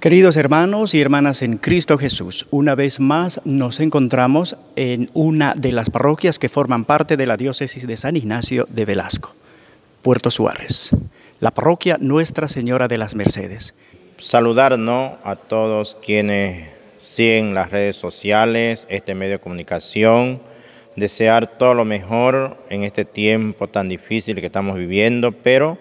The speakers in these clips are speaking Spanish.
Queridos hermanos y hermanas en Cristo Jesús, una vez más nos encontramos en una de las parroquias que forman parte de la diócesis de San Ignacio de Velasco, Puerto Suárez, la parroquia Nuestra Señora de las Mercedes. Saludarnos a todos quienes sí en las redes sociales, este medio de comunicación. Desear todo lo mejor en este tiempo tan difícil que estamos viviendo, pero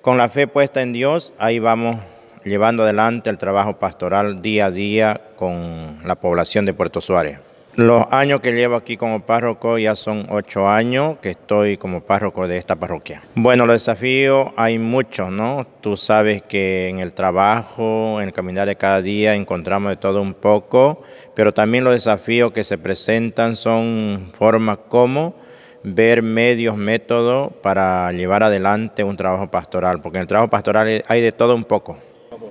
con la fe puesta en Dios, ahí vamos llevando adelante el trabajo pastoral día a día con la población de Puerto Suárez. Los años que llevo aquí como párroco ya son ocho años que estoy como párroco de esta parroquia. Bueno, los desafíos hay muchos, ¿no? Tú sabes que en el trabajo, en el caminar de cada día, encontramos de todo un poco, pero también los desafíos que se presentan son formas como ver medios, métodos para llevar adelante un trabajo pastoral, porque en el trabajo pastoral hay de todo un poco.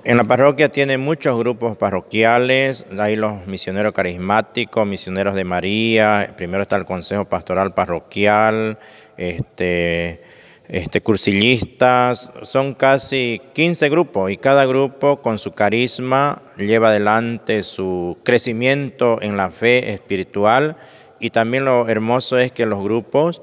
En la parroquia tiene muchos grupos parroquiales, hay los misioneros carismáticos, misioneros de María, primero está el Consejo Pastoral Parroquial, este, este cursillistas, son casi 15 grupos y cada grupo con su carisma lleva adelante su crecimiento en la fe espiritual y también lo hermoso es que los grupos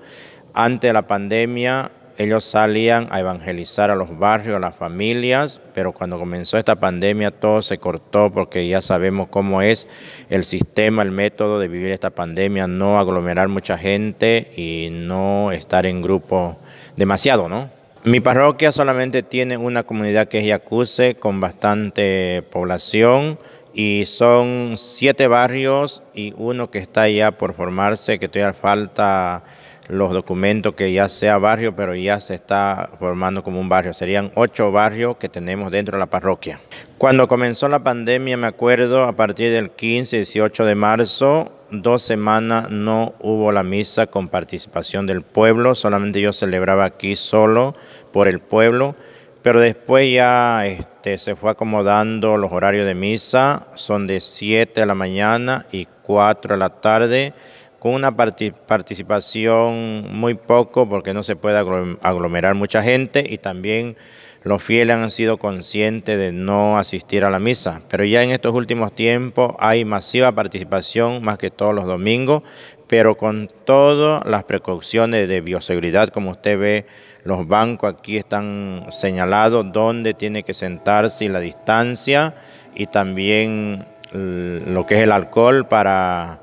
ante la pandemia ellos salían a evangelizar a los barrios, a las familias, pero cuando comenzó esta pandemia todo se cortó porque ya sabemos cómo es el sistema, el método de vivir esta pandemia, no aglomerar mucha gente y no estar en grupo demasiado, ¿no? Mi parroquia solamente tiene una comunidad que es Yacuse con bastante población y son siete barrios y uno que está ya por formarse, que todavía falta los documentos que ya sea barrio, pero ya se está formando como un barrio. Serían ocho barrios que tenemos dentro de la parroquia. Cuando comenzó la pandemia, me acuerdo, a partir del 15, 18 de marzo, dos semanas no hubo la misa con participación del pueblo, solamente yo celebraba aquí solo por el pueblo, pero después ya este, se fue acomodando los horarios de misa, son de 7 de la mañana y 4 de la tarde, con una participación muy poco porque no se puede aglomerar mucha gente y también los fieles han sido conscientes de no asistir a la misa. Pero ya en estos últimos tiempos hay masiva participación, más que todos los domingos, pero con todas las precauciones de bioseguridad, como usted ve, los bancos aquí están señalados dónde tiene que sentarse y la distancia y también lo que es el alcohol para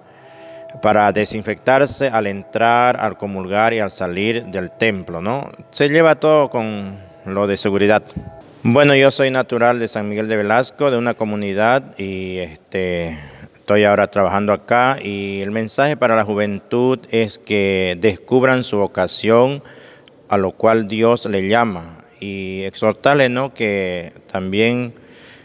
para desinfectarse al entrar, al comulgar y al salir del templo, ¿no? Se lleva todo con lo de seguridad. Bueno, yo soy natural de San Miguel de Velasco, de una comunidad y este estoy ahora trabajando acá y el mensaje para la juventud es que descubran su vocación a lo cual Dios le llama y exhortarle ¿no? que también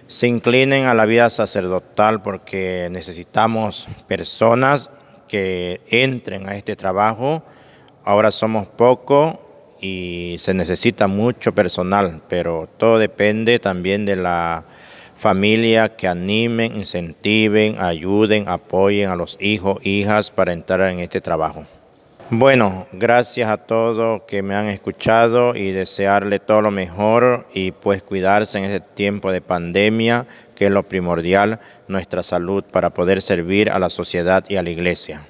se inclinen a la vida sacerdotal porque necesitamos personas que entren a este trabajo. Ahora somos pocos y se necesita mucho personal, pero todo depende también de la familia que animen, incentiven, ayuden, apoyen a los hijos, hijas para entrar en este trabajo. Bueno, gracias a todos que me han escuchado y desearle todo lo mejor y pues cuidarse en este tiempo de pandemia, que es lo primordial, nuestra salud para poder servir a la sociedad y a la iglesia.